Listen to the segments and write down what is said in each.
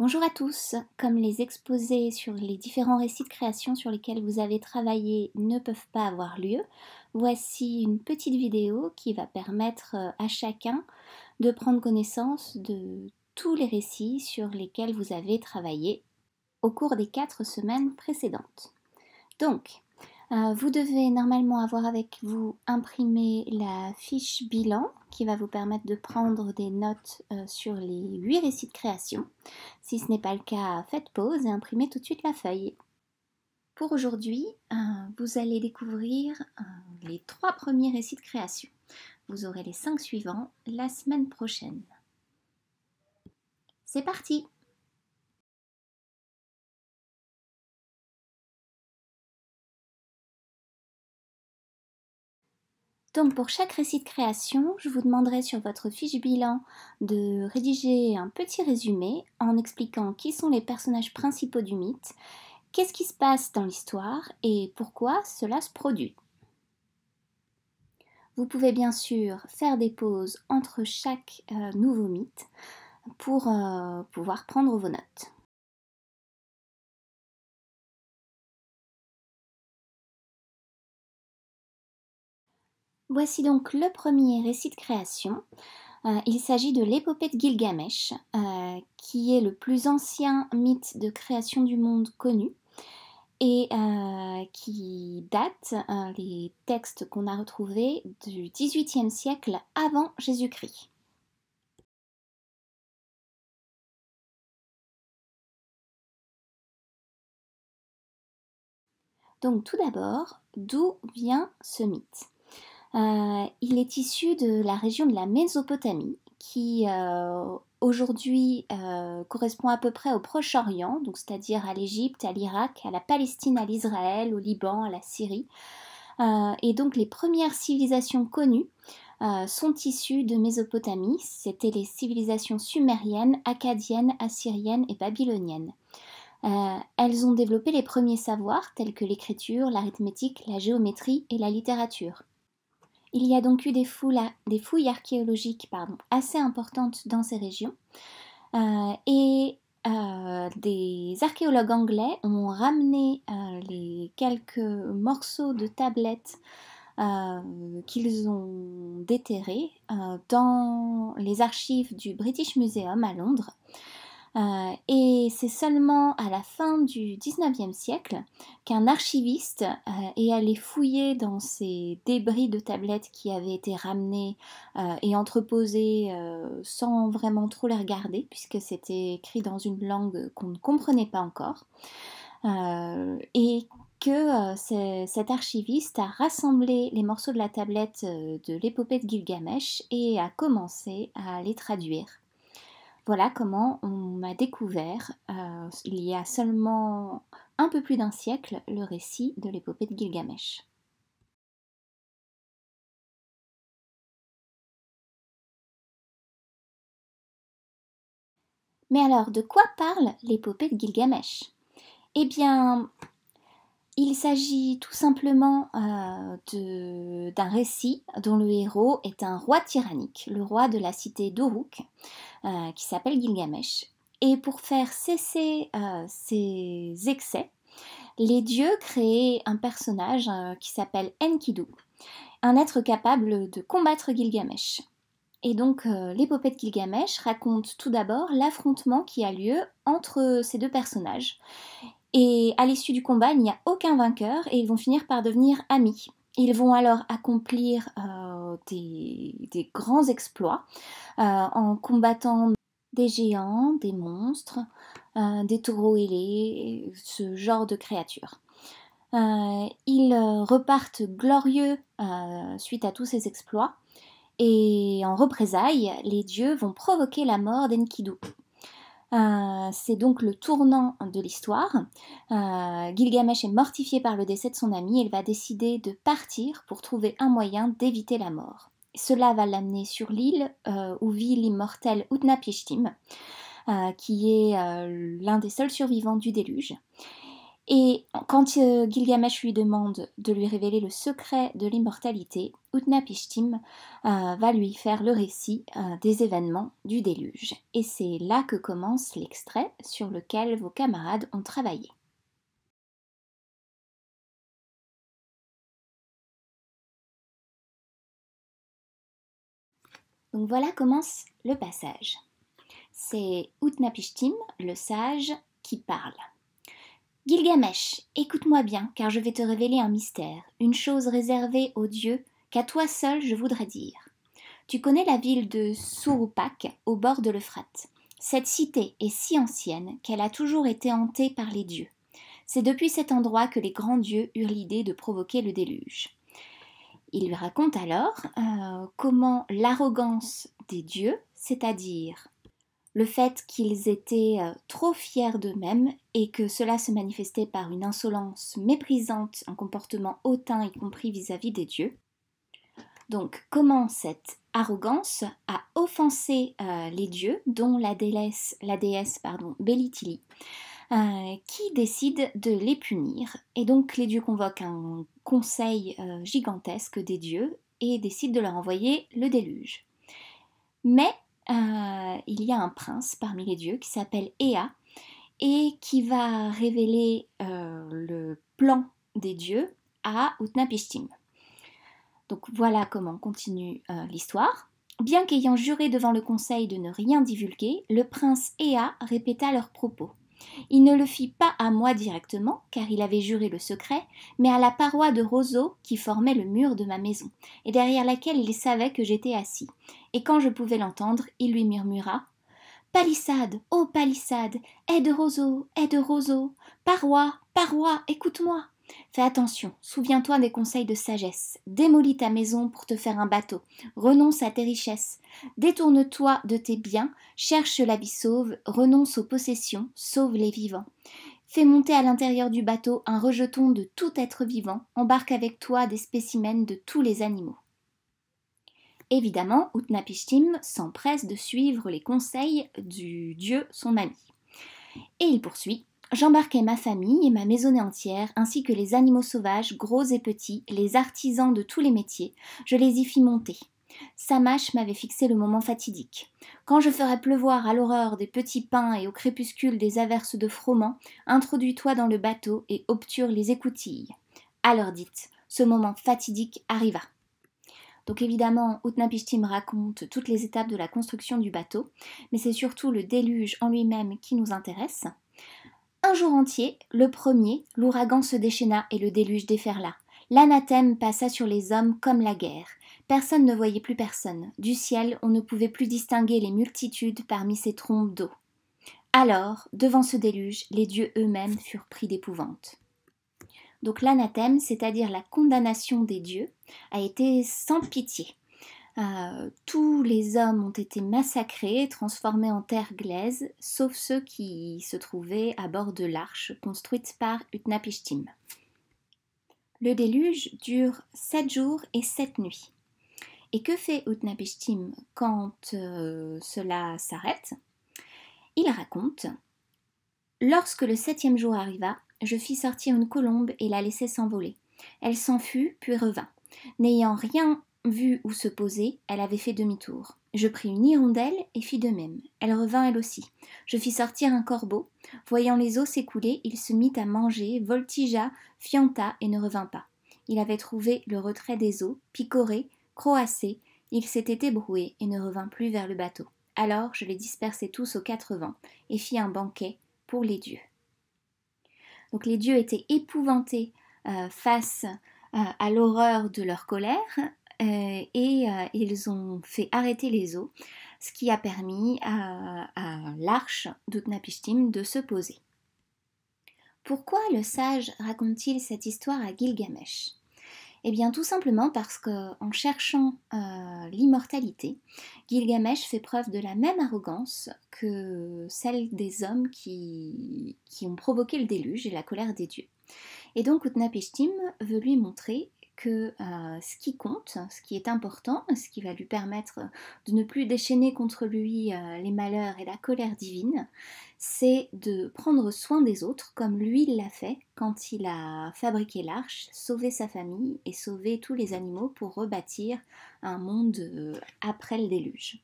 Bonjour à tous. Comme les exposés sur les différents récits de création sur lesquels vous avez travaillé ne peuvent pas avoir lieu, voici une petite vidéo qui va permettre euh, à chacun de prendre connaissance de tous les récits sur lesquels vous avez travaillé au cours des quatre semaines précédentes. Donc, euh, vous devez normalement avoir avec vous imprimé la fiche bilan qui va vous permettre de prendre des notes euh, sur les huit récits de création. Si ce n'est pas le cas, faites pause et imprimez tout de suite la feuille. Pour aujourd'hui, euh, vous allez découvrir euh, les trois premiers récits de création. Vous aurez les cinq suivants la semaine prochaine. C'est parti Donc pour chaque récit de création, je vous demanderai sur votre fiche bilan de rédiger un petit résumé en expliquant qui sont les personnages principaux du mythe, qu'est-ce qui se passe dans l'histoire et pourquoi cela se produit. Vous pouvez bien sûr faire des pauses entre chaque euh, nouveau mythe pour euh, pouvoir prendre vos notes. Voici donc le premier récit de création. Euh, il s'agit de l'épopée de Gilgamesh, euh, qui est le plus ancien mythe de création du monde connu et euh, qui date les textes qu'on a retrouvés du XVIIIe siècle avant Jésus-Christ. Donc tout d'abord, d'où vient ce mythe euh, il est issu de la région de la Mésopotamie, qui euh, aujourd'hui euh, correspond à peu près au Proche-Orient, donc c'est-à-dire à, l'Égypte, à l'Irak, à la Palestine, à l'Israël, au Liban, à la Syrie. et donc les premières civilisations connues sont issues de Mésopotamie. C'était les civilisations sumériennes, akkadiennes, assyriennes et babyloniennes. elles ont développé les premiers savoirs tels que l'écriture, l'arithmétique, la géométrie et la littérature. Il y a donc eu des, fouilles, archéologiques assez importantes dans ces régions euh, et euh, des archéologues anglais ont ramené euh, les quelques morceaux de tablettes qu'ils ont déterrés dans les archives du British Museum à Londres euh, et c'est seulement à la fin du 19e siècle qu'un archiviste euh, est allé fouiller dans ces débris de tablettes qui avaient été ramenés euh, et entreposés sans vraiment trop les regarder, puisque c'était écrit dans une langue qu'on ne comprenait pas encore. et que cet archiviste a rassemblé les morceaux de la tablette de l'épopée de Gilgamesh et a commencé à les traduire. Voilà comment on a découvert, euh, il y a seulement un peu plus d'un siècle, le récit de l'épopée de Gilgamesh. Mais alors, de quoi parle l'épopée de Gilgamesh Eh bien, il s'agit tout simplement euh, d'un récit dont le héros est un roi tyrannique, le roi de la cité d'Uruk, euh, qui s'appelle Gilgamesh. Et pour faire cesser ses euh, excès, les dieux créent un personnage qui s'appelle Enkidu, un être capable de combattre Gilgamesh. Et donc l'épopée de Gilgamesh raconte tout d'abord l'affrontement qui a lieu entre ces deux personnages et à l'issue du combat, il n'y a aucun vainqueur et ils vont finir par devenir amis. Ils vont alors accomplir euh, des, grands exploits euh, en combattant des géants, des monstres, euh, des taureaux ailés, ce genre de créatures. ils repartent glorieux suite à tous ces exploits et en représailles, les dieux vont provoquer la mort d'Enkidu, euh, c'est donc le tournant de l'histoire. Euh, Gilgamesh est mortifié par le décès de son ami et il va décider de partir pour trouver un moyen d'éviter la mort. Cela va l'amener sur l'île euh, où vit l'immortel Utnapishtim, qui est l'un des seuls survivants du déluge. Et quand euh, Gilgamesh lui demande de lui révéler le secret de l'immortalité, Utnapishtim euh, va lui faire le récit euh, des événements du déluge. Et c'est là que commence l'extrait sur lequel vos camarades ont travaillé. Donc voilà commence le passage. C'est Utnapishtim, le sage, qui parle. Gilgamesh, écoute-moi bien, car je vais te révéler un mystère, une chose réservée aux dieux qu'à toi seul je voudrais dire. Tu connais la ville de Souroupak, au bord de l'Euphrate. Cette cité est si ancienne qu'elle a toujours été hantée par les dieux. C'est depuis cet endroit que les grands dieux eurent l'idée de provoquer le déluge. Il lui raconte alors euh, comment l'arrogance des dieux, c'est-à-dire le fait qu'ils étaient euh, trop fiers d'eux-mêmes et que cela se manifestait par une insolence méprisante, un comportement hautain y compris vis-à-vis des dieux. Donc comment cette arrogance a offensé euh, les dieux, dont la déesse, la déesse Bellitili, euh, qui décide de les punir. Et donc les dieux convoquent un conseil gigantesque des dieux et décident de leur envoyer le déluge. Mais euh, il y a un prince parmi les dieux qui s'appelle Ea et qui va révéler euh, le plan des dieux à Utnapishtim. Donc voilà comment continue euh, l'histoire. Bien qu'ayant juré devant le conseil de ne rien divulguer, le prince Ea répéta leurs propos. Il ne le fit pas à moi directement, car il avait juré le secret, mais à la paroi de roseau qui formait le mur de ma maison, et derrière laquelle il savait que j'étais assis. Et quand je pouvais l'entendre, il lui murmura Palissade, ô palissade, aide roseau, aide roseau, paroi, paroi, écoute-moi. Fais attention, souviens-toi des conseils de sagesse. Démolis ta maison pour te faire un bateau. Renonce à tes richesses. Détourne-toi de tes biens. Cherche la vie sauve. Renonce aux possessions. Sauve les vivants. Fais monter à l'intérieur du bateau un rejeton de tout être vivant. Embarque avec toi des spécimens de tous les animaux. Évidemment, Utnapishtim s'empresse de suivre les conseils du dieu son ami. Et il poursuit J'embarquai ma famille et ma maisonnée entière, ainsi que les animaux sauvages, gros et petits, les artisans de tous les métiers. Je les y fis monter. Samache m'avait fixé le moment fatidique. Quand je ferai pleuvoir à l'horreur des petits pins et au crépuscule des averses de froment, introduis-toi dans le bateau et obture les écoutilles. Alors dites, ce moment fatidique arriva. Donc évidemment, Utnapishtim raconte toutes les étapes de la construction du bateau, mais c'est surtout le déluge en lui-même qui nous intéresse un jour entier, le premier, l'ouragan se déchaîna et le déluge déferla. L'anathème passa sur les hommes comme la guerre. Personne ne voyait plus personne. Du ciel, on ne pouvait plus distinguer les multitudes parmi ces trompes d'eau. Alors, devant ce déluge, les dieux eux-mêmes furent pris d'épouvante. Donc l'anathème, c'est-à-dire la condamnation des dieux, a été sans pitié. Euh, tous les hommes ont été massacrés, et transformés en terre glaise, sauf ceux qui se trouvaient à bord de l'arche construite par Utnapishtim. Le déluge dure sept jours et sept nuits. Et que fait Utnapishtim quand euh, cela s'arrête Il raconte Lorsque le septième jour arriva, je fis sortir une colombe et la laissai s'envoler. Elle s'enfuit, puis revint. N'ayant rien Vu où se poser, elle avait fait demi-tour. Je pris une hirondelle et fis de même. Elle revint elle aussi. Je fis sortir un corbeau. Voyant les eaux s'écouler, il se mit à manger, voltigea, fianta et ne revint pas. Il avait trouvé le retrait des eaux, picoré, croassé, il s'était ébroué et ne revint plus vers le bateau. Alors je les dispersai tous aux quatre vents et fis un banquet pour les dieux. Donc les dieux étaient épouvantés euh, face euh, à l'horreur de leur colère euh, et euh, ils ont fait arrêter les eaux, ce qui a permis à, l'arche d'Utnapishtim de se poser. Pourquoi le sage raconte-t-il cette histoire à Gilgamesh Eh bien tout simplement parce qu'en cherchant euh, l'immortalité, Gilgamesh fait preuve de la même arrogance que celle des hommes qui, qui ont provoqué le déluge et la colère des dieux. Et donc Utnapishtim veut lui montrer que euh, ce qui compte, ce qui est important, ce qui va lui permettre de ne plus déchaîner contre lui euh, les malheurs et la colère divine, c'est de prendre soin des autres comme lui l'a fait quand il a fabriqué l'arche, sauvé sa famille et sauvé tous les animaux pour rebâtir un monde euh, après le déluge.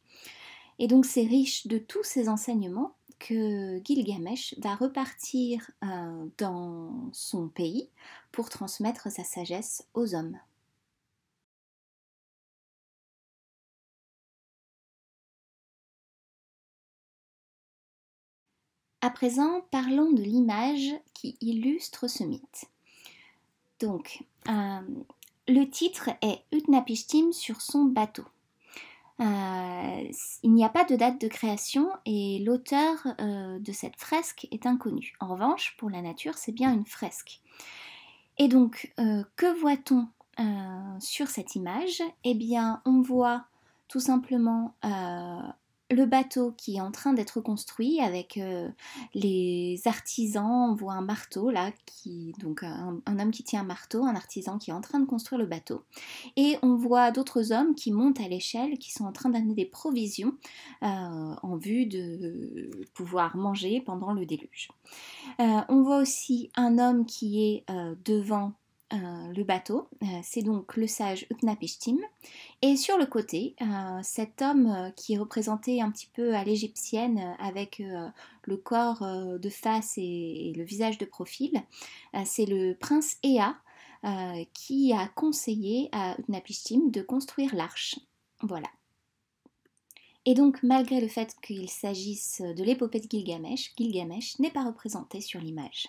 Et donc c'est riche de tous ces enseignements que Gilgamesh va repartir euh, dans son pays pour transmettre sa sagesse aux hommes. À présent, parlons de l'image qui illustre ce mythe. Donc, euh, le titre est Utnapishtim sur son bateau. Euh, il n'y a pas de date de création et l'auteur euh, de cette fresque est inconnu. En revanche, pour la nature, c'est bien une fresque. Et donc, euh, que voit-on sur cette image Eh bien, on voit tout simplement le bateau qui est en train d'être construit avec euh, les artisans, on voit un marteau là, qui, donc euh, un, homme qui tient un marteau, un artisan qui est en train de construire le bateau. Et on voit d'autres hommes qui montent à l'échelle, qui sont en train d'amener des provisions euh, en vue de pouvoir manger pendant le déluge. on voit aussi un homme qui est devant euh, le bateau, euh, c'est donc le sage Utnapishtim. Et sur le côté, euh, cet homme qui est représenté un petit peu à l'égyptienne avec le corps de face et, et, le visage de profil, c'est le prince Ea qui a conseillé à Utnapishtim de construire l'arche. Voilà. Et donc, malgré le fait qu'il s'agisse de l'épopée de Gilgamesh, Gilgamesh n'est pas représenté sur l'image.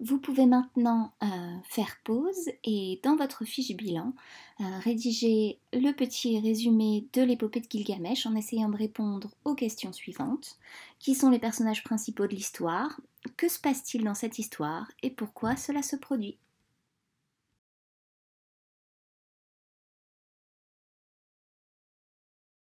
Vous pouvez maintenant euh, faire pause et dans votre fiche bilan, euh, rédiger le petit résumé de l'épopée de Gilgamesh en essayant de répondre aux questions suivantes. Qui sont les personnages principaux de l'histoire Que se passe-t-il dans cette histoire Et pourquoi cela se produit